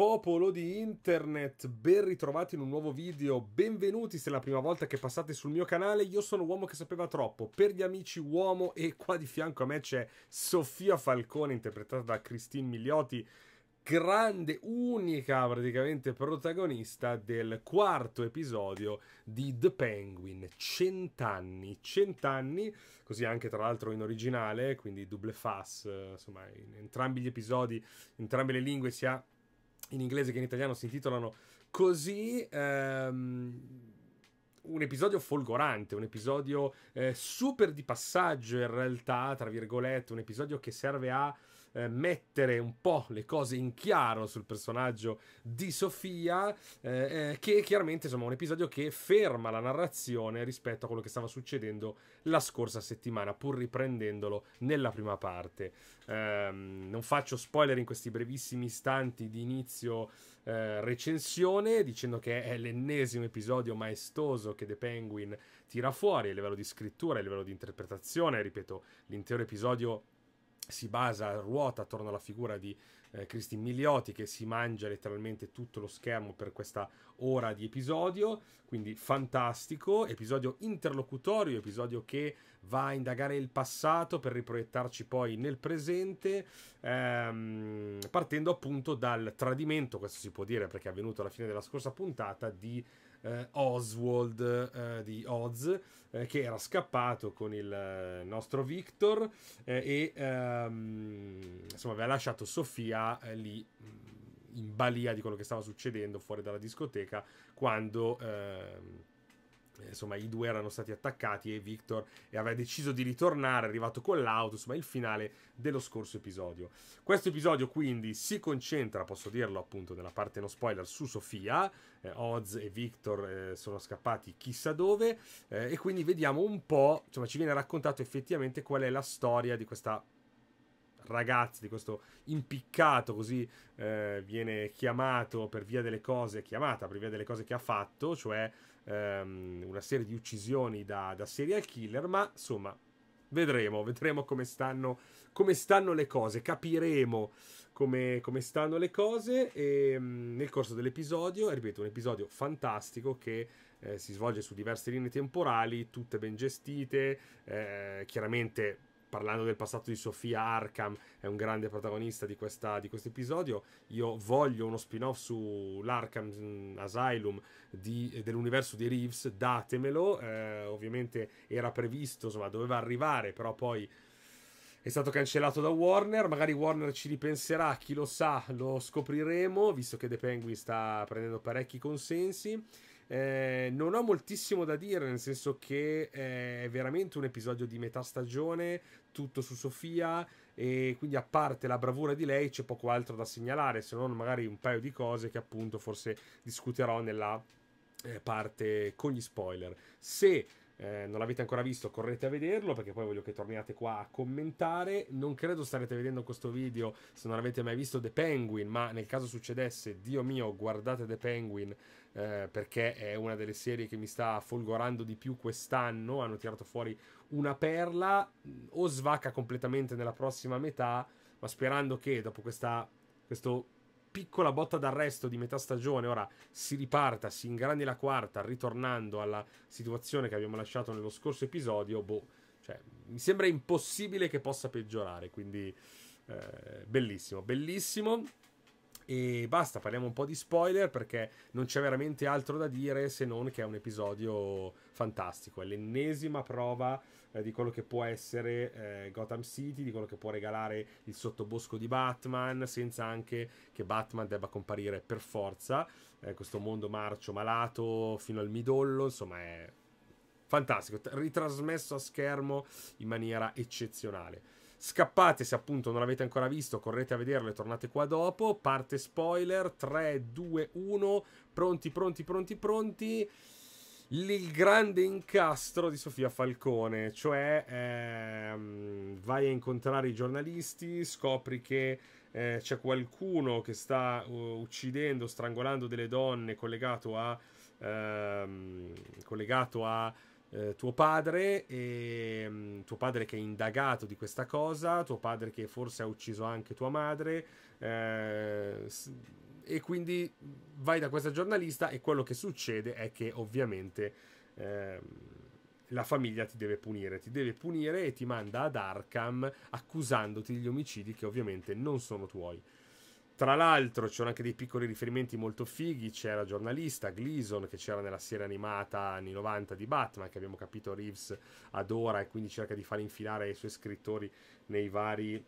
Popolo di internet, ben ritrovati in un nuovo video, benvenuti se è la prima volta che passate sul mio canale, io sono Uomo che sapeva troppo, per gli amici Uomo e qua di fianco a me c'è Sofia Falcone interpretata da Christine Migliotti, grande, unica praticamente protagonista del quarto episodio di The Penguin, Cent'anni, Cent'anni, così anche tra l'altro in originale, quindi double fast, insomma in entrambi gli episodi, in entrambe le lingue si ha in inglese che in italiano si intitolano così. Ehm, un episodio folgorante, un episodio eh, super di passaggio in realtà, tra virgolette, un episodio che serve a eh, mettere un po' le cose in chiaro sul personaggio di Sofia, eh, eh, che chiaramente insomma è un episodio che ferma la narrazione rispetto a quello che stava succedendo la scorsa settimana, pur riprendendolo nella prima parte. Ehm, non faccio spoiler in questi brevissimi istanti di inizio eh, recensione, dicendo che è l'ennesimo episodio maestoso che The Penguin tira fuori a livello di scrittura, a livello di interpretazione, ripeto, l'intero episodio si basa, ruota attorno alla figura di eh, Christine Migliotti che si mangia letteralmente tutto lo schermo per questa ora di episodio, quindi fantastico, episodio interlocutorio, episodio che va a indagare il passato per riproiettarci poi nel presente, ehm, partendo appunto dal tradimento, questo si può dire perché è avvenuto alla fine della scorsa puntata, di eh, Oswald eh, di Oz, eh, che era scappato con il eh, nostro Victor eh, e ehm, insomma aveva lasciato Sofia lì mm, in balia di quello che stava succedendo fuori dalla discoteca quando... Ehm, insomma i due erano stati attaccati e Victor e aveva deciso di ritornare, è arrivato con l'auto, insomma il finale dello scorso episodio. Questo episodio quindi si concentra, posso dirlo appunto nella parte non spoiler, su Sofia, eh, Oz e Victor eh, sono scappati chissà dove eh, e quindi vediamo un po', insomma ci viene raccontato effettivamente qual è la storia di questa ragazzi, di questo impiccato, così eh, viene chiamato per via delle cose, chiamata per via delle cose che ha fatto, cioè ehm, una serie di uccisioni da, da serial killer, ma insomma vedremo, vedremo come stanno, come stanno le cose, capiremo come, come stanno le cose e, ehm, mh, nel corso dell'episodio, ripeto, un episodio fantastico che eh, si svolge su diverse linee temporali, tutte ben gestite, eh, chiaramente parlando del passato di Sofia Arkham, è un grande protagonista di, questa, di questo episodio. Io voglio uno spin-off sull'Arkham mm, Asylum dell'universo di Reeves, datemelo. Eh, ovviamente era previsto, insomma, doveva arrivare, però poi è stato cancellato da Warner. Magari Warner ci ripenserà, chi lo sa, lo scopriremo, visto che The Penguin sta prendendo parecchi consensi. Eh, non ho moltissimo da dire, nel senso che eh, è veramente un episodio di metà stagione, tutto su Sofia, e quindi a parte la bravura di lei c'è poco altro da segnalare, se non magari un paio di cose che appunto forse discuterò nella eh, parte con gli spoiler. Se eh, non l'avete ancora visto, correte a vederlo perché poi voglio che torniate qua a commentare. Non credo starete vedendo questo video se non avete mai visto The Penguin, ma nel caso succedesse, Dio mio, guardate The Penguin eh, perché è una delle serie che mi sta folgorando di più quest'anno. Hanno tirato fuori una perla, o svacca completamente nella prossima metà, ma sperando che dopo questa, questo piccola botta d'arresto di metà stagione, ora si riparta, si ingrandi la quarta, ritornando alla situazione che abbiamo lasciato nello scorso episodio, boh, cioè, mi sembra impossibile che possa peggiorare, quindi eh, bellissimo, bellissimo. E basta, parliamo un po' di spoiler perché non c'è veramente altro da dire se non che è un episodio fantastico. È l'ennesima prova eh, di quello che può essere eh, Gotham City, di quello che può regalare il sottobosco di Batman, senza anche che Batman debba comparire per forza. Eh, questo mondo marcio malato fino al midollo, insomma, è fantastico. Ritrasmesso a schermo in maniera eccezionale. Scappate se appunto non l'avete ancora visto, correte a vederlo e tornate qua dopo. Parte spoiler, 3, 2, 1, pronti, pronti, pronti, pronti. Il grande incastro di Sofia Falcone, cioè ehm, vai a incontrare i giornalisti, scopri che eh, c'è qualcuno che sta uh, uccidendo, strangolando delle donne collegato a... Ehm, collegato a eh, tuo padre, e, ehm, mh, tuo padre che è indagato di questa cosa, tuo padre che forse ha ucciso anche tua madre, eh, e quindi vai da questa giornalista e quello che succede è che ovviamente eh, la famiglia ti deve punire, ti deve punire e ti manda ad Arkham accusandoti degli omicidi che ovviamente non sono tuoi. Tra l'altro c'erano anche dei piccoli riferimenti molto fighi, c'era giornalista Gleason che c'era nella serie animata anni 90 di Batman, che abbiamo capito Reeves adora e quindi cerca di far infilare i suoi scrittori nei vari...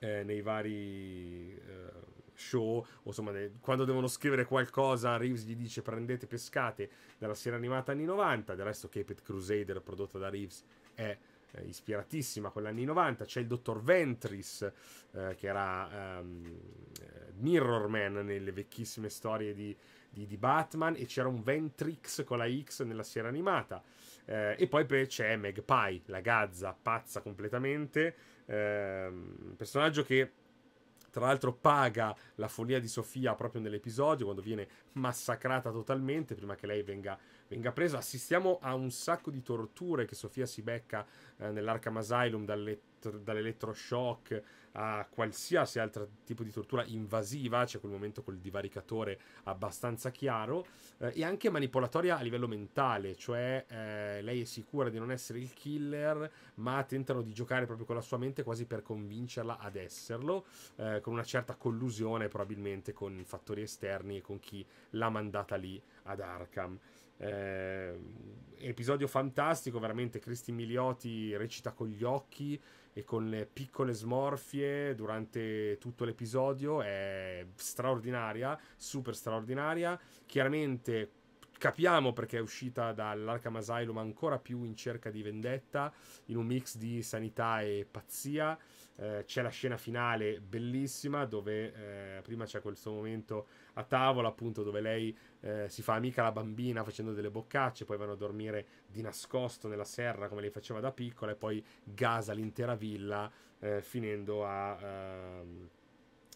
Eh, nei vari eh, show, insomma, quando devono scrivere qualcosa, Reeves gli dice prendete pescate dalla serie animata anni 90, del resto Caped Crusader prodotta da Reeves è eh, ispiratissima a quegli anni 90. C'è il dottor Ventris, eh, che era um, Mirror Man nelle vecchissime storie di, di, di Batman, e c'era un Ventrix con la X nella serie animata. Eh, e poi c'è Magpie, la gazza pazza completamente, ehm, un personaggio che tra l'altro paga la follia di Sofia proprio nell'episodio quando viene massacrata totalmente prima che lei venga venga presa. Assistiamo a un sacco di torture che Sofia si becca eh, nell'Arkham Asylum dall'elettroshock a qualsiasi altro tipo di tortura invasiva, c'è quel momento col divaricatore abbastanza chiaro, eh, e anche manipolatoria a livello mentale, cioè eh, lei è sicura di non essere il killer, ma tentano di giocare proprio con la sua mente quasi per convincerla ad esserlo, eh, con una certa collusione probabilmente con fattori esterni e con chi l'ha mandata lì ad Arkham. Eh, episodio fantastico, veramente. Cristi Miliotti recita con gli occhi e con le piccole smorfie durante tutto l'episodio. È straordinaria, super straordinaria. Chiaramente capiamo perché è uscita dall'Arkham Asylum ancora più in cerca di vendetta, in un mix di sanità e pazzia. Eh, c'è la scena finale bellissima dove eh, prima c'è questo momento a tavola appunto dove lei eh, si fa amica la bambina facendo delle boccacce poi vanno a dormire di nascosto nella serra come lei faceva da piccola e poi gasa l'intera villa eh, finendo a ehm,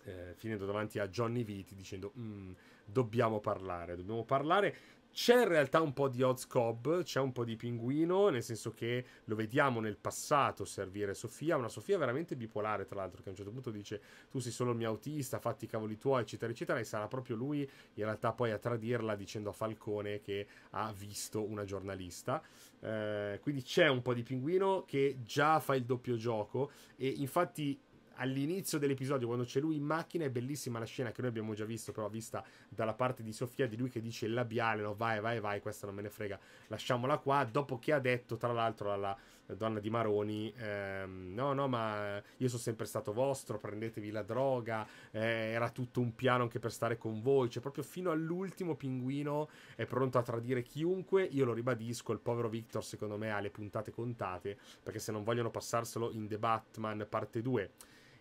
eh, finendo davanti a Johnny Viti dicendo mm, dobbiamo parlare dobbiamo parlare c'è in realtà un po' di Odds Cobb, c'è un po' di pinguino, nel senso che lo vediamo nel passato servire Sofia, una Sofia veramente bipolare, tra l'altro, che a un certo punto dice tu sei solo il mio autista, fatti i cavoli tuoi, eccetera, eccetera, e sarà proprio lui in realtà poi a tradirla dicendo a Falcone che ha visto una giornalista. Eh, quindi c'è un po' di pinguino che già fa il doppio gioco e infatti all'inizio dell'episodio, quando c'è lui in macchina, è bellissima la scena che noi abbiamo già visto, però vista dalla parte di Sofia, di lui che dice il labiale, no, vai, vai, vai, questa non me ne frega, lasciamola qua, dopo che ha detto, tra l'altro, alla donna di Maroni, ehm, no, no, ma io sono sempre stato vostro, prendetevi la droga, eh, era tutto un piano anche per stare con voi, cioè proprio fino all'ultimo pinguino è pronto a tradire chiunque, io lo ribadisco, il povero Victor secondo me ha le puntate contate, perché se non vogliono passarselo in The Batman parte 2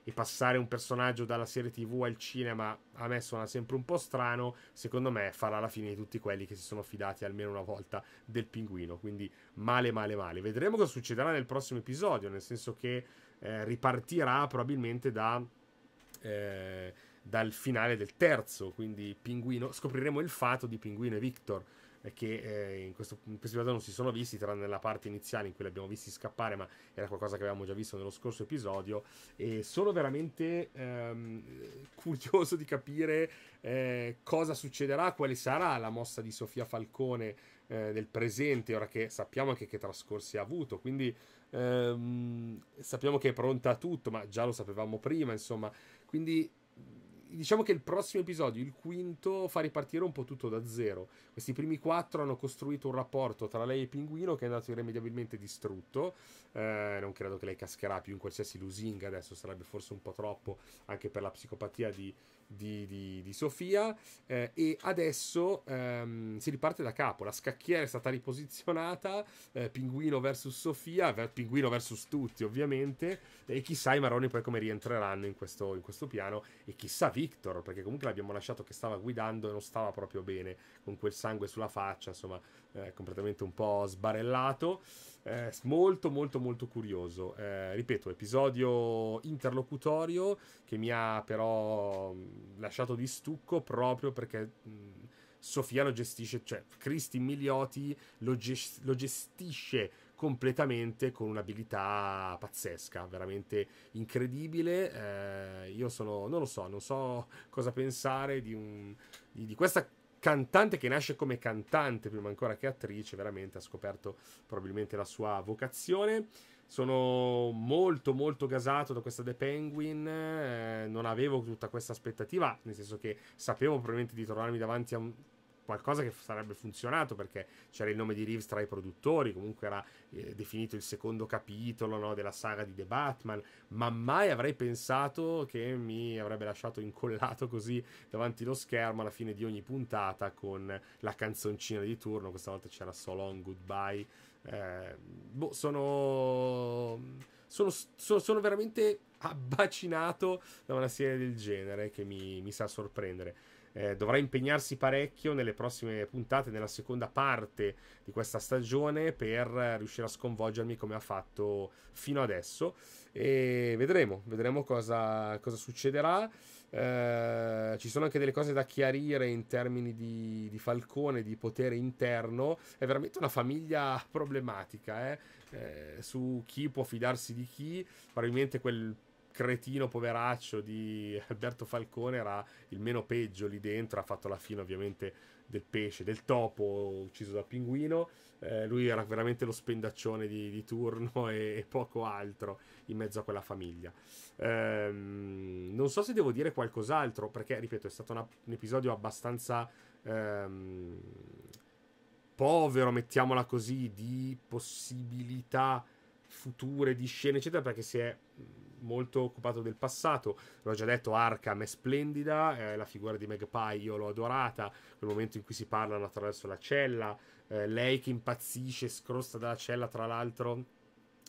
e passare un personaggio dalla serie tv al cinema a me suona sempre un po' strano, secondo me farà la fine di tutti quelli che si sono fidati almeno una volta del pinguino, quindi male male male. Vedremo cosa succederà nel prossimo episodio, nel senso che eh, ripartirà probabilmente da... Eh, dal finale del terzo, quindi Pinguino, scopriremo il fato di Pinguino e Victor che eh, in, questo, episodio non si sono visti, tranne nella parte iniziale in cui li abbiamo visti scappare, ma era qualcosa che avevamo già visto nello scorso episodio. E sono veramente ehm, curioso di capire eh, cosa succederà, quale sarà la mossa di Sofia Falcone eh, del presente, ora che sappiamo anche che trascorsi ha avuto. Quindi ehm, sappiamo che è pronta a tutto, ma già lo sapevamo prima, insomma. Quindi diciamo che il prossimo episodio, il quinto, fa ripartire un po' tutto da zero. Questi primi quattro hanno costruito un rapporto tra lei e Pinguino che è andato irrimediabilmente distrutto. Eh, non credo che lei cascherà più in qualsiasi lusinga adesso, sarebbe forse un po' troppo anche per la psicopatia di, di, di, di Sofia eh, e adesso ehm, si riparte da capo, la scacchiera è stata riposizionata, eh, Pinguino versus Sofia, ver- Pinguino versus tutti ovviamente e chissà i Maroni poi come rientreranno in questo, in questo piano e chissà Victor perché comunque l'abbiamo lasciato che stava guidando e non stava proprio bene con quel sangue sulla faccia, insomma eh, completamente un po' sbarellato. Eh, molto molto molto curioso. Eh, ripeto, episodio interlocutorio che mi ha però lasciato di stucco proprio perché... Mh, Sofia lo gestisce, cioè Cristi Milioti lo, ges- lo gestisce completamente con un'abilità pazzesca, veramente incredibile. Eh, io sono, non lo so, non so cosa pensare di, un, di, di questa cantante che nasce come cantante prima ancora che attrice, veramente ha scoperto probabilmente la sua vocazione. Sono molto molto gasato da questa The Penguin, eh, non avevo tutta questa aspettativa, nel senso che sapevo probabilmente di trovarmi davanti a un qualcosa che sarebbe funzionato perché c'era il nome di Reeves tra i produttori, comunque era eh, definito il secondo capitolo no, della saga di The Batman, ma mai avrei pensato che mi avrebbe lasciato incollato così davanti allo schermo alla fine di ogni puntata con la canzoncina di turno, questa volta c'era So Long Goodbye. Eh, boh, sono, sono, sono, sono veramente abbacinato da una serie del genere che mi, mi sa sorprendere eh, dovrà impegnarsi parecchio nelle prossime puntate, nella seconda parte di questa stagione per riuscire a sconvolgermi come ha fatto fino adesso e vedremo, vedremo cosa, cosa succederà. Eh, ci sono anche delle cose da chiarire in termini di, di Falcone, di potere interno. È veramente una famiglia problematica eh? Eh, su chi può fidarsi di chi. Probabilmente quel cretino poveraccio di Alberto Falcone era il meno peggio lì dentro, ha fatto la fine ovviamente del pesce, del topo ucciso da Pinguino, eh, lui era veramente lo spendaccione di, di turno e, e, poco altro in mezzo a quella famiglia. Ehm, non so se devo dire qualcos'altro perché, ripeto, è stato una, un episodio abbastanza... Ehm, povero, mettiamola così, di possibilità future di scene, eccetera, perché si è molto occupato del passato. L'ho già detto, Arkham è splendida, eh, la figura di Magpie io l'ho adorata, nel momento in cui si parlano attraverso la cella, eh, lei che impazzisce, scrosta dalla cella, tra l'altro,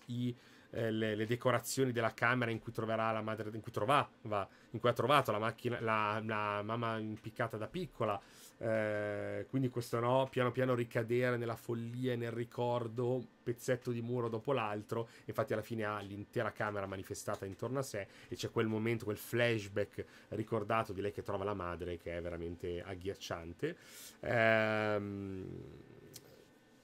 i eh, le, le, decorazioni della camera in cui troverà la madre, in cui, trovava, in cui ha trovato la, macchina, la, la mamma impiccata da piccola. Eh, quindi questo no, piano piano ricadere nella follia e nel ricordo, pezzetto di muro dopo l'altro. Infatti, alla fine ha l'intera camera manifestata intorno a sé e c'è quel momento, quel flashback ricordato di lei che trova la madre che è veramente agghiacciante. Ehm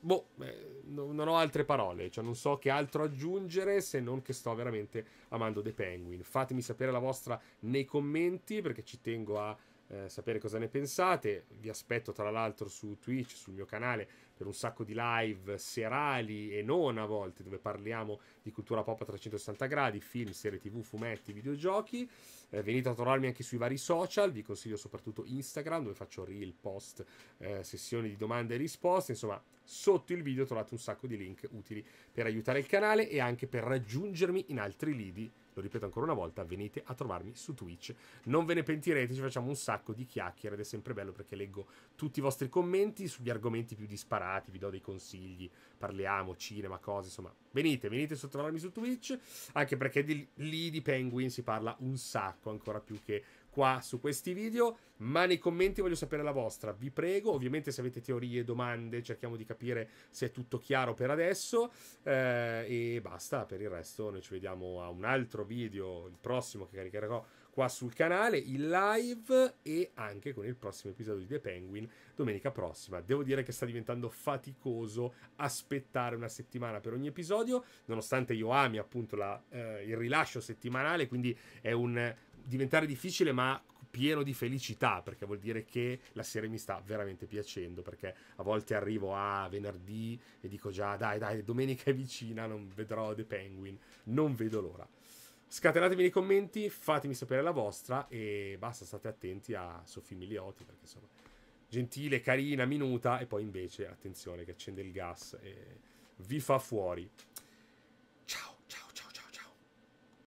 Boh, eh, non ho altre parole, cioè non so che altro aggiungere se non che sto veramente amando The Penguin. Fatemi sapere la vostra nei commenti perché ci tengo a eh, sapere cosa ne pensate. Vi aspetto tra l'altro su Twitch, sul mio canale, per un sacco di live serali e non a volte dove parliamo di cultura pop a 360 gradi, film, serie tv, fumetti, videogiochi. Eh, venite a trovarmi anche sui vari social, vi consiglio soprattutto Instagram dove faccio reel, post, eh, sessioni di domande e risposte, insomma Sotto il video trovate un sacco di link utili per aiutare il canale e anche per raggiungermi in altri lidi. Lo ripeto ancora una volta, venite a trovarmi su Twitch. Non ve ne pentirete, ci facciamo un sacco di chiacchiere ed è sempre bello perché leggo tutti i vostri commenti sugli argomenti più disparati, vi do dei consigli, parliamo, cinema, cose, insomma. Venite, venite a trovarmi su Twitch, anche perché di, lì di Penguin si parla un sacco, ancora più che qua su questi video, ma nei commenti voglio sapere la vostra, vi prego, ovviamente se avete teorie, domande, cerchiamo di capire se è tutto chiaro per adesso eh, e basta, per il resto noi ci vediamo a un altro video, il prossimo che caricherò qua sul canale, in live e anche con il prossimo episodio di The Penguin domenica prossima. Devo dire che sta diventando faticoso aspettare una settimana per ogni episodio, nonostante io ami appunto la, eh, il rilascio settimanale, quindi è un diventare difficile ma pieno di felicità perché vuol dire che la serie mi sta veramente piacendo perché a volte arrivo a venerdì e dico già dai dai domenica è vicina non vedrò The Penguin non vedo l'ora scatenatemi nei commenti fatemi sapere la vostra e basta state attenti a Sofì Miliotti perché insomma gentile carina minuta e poi invece attenzione che accende il gas e vi fa fuori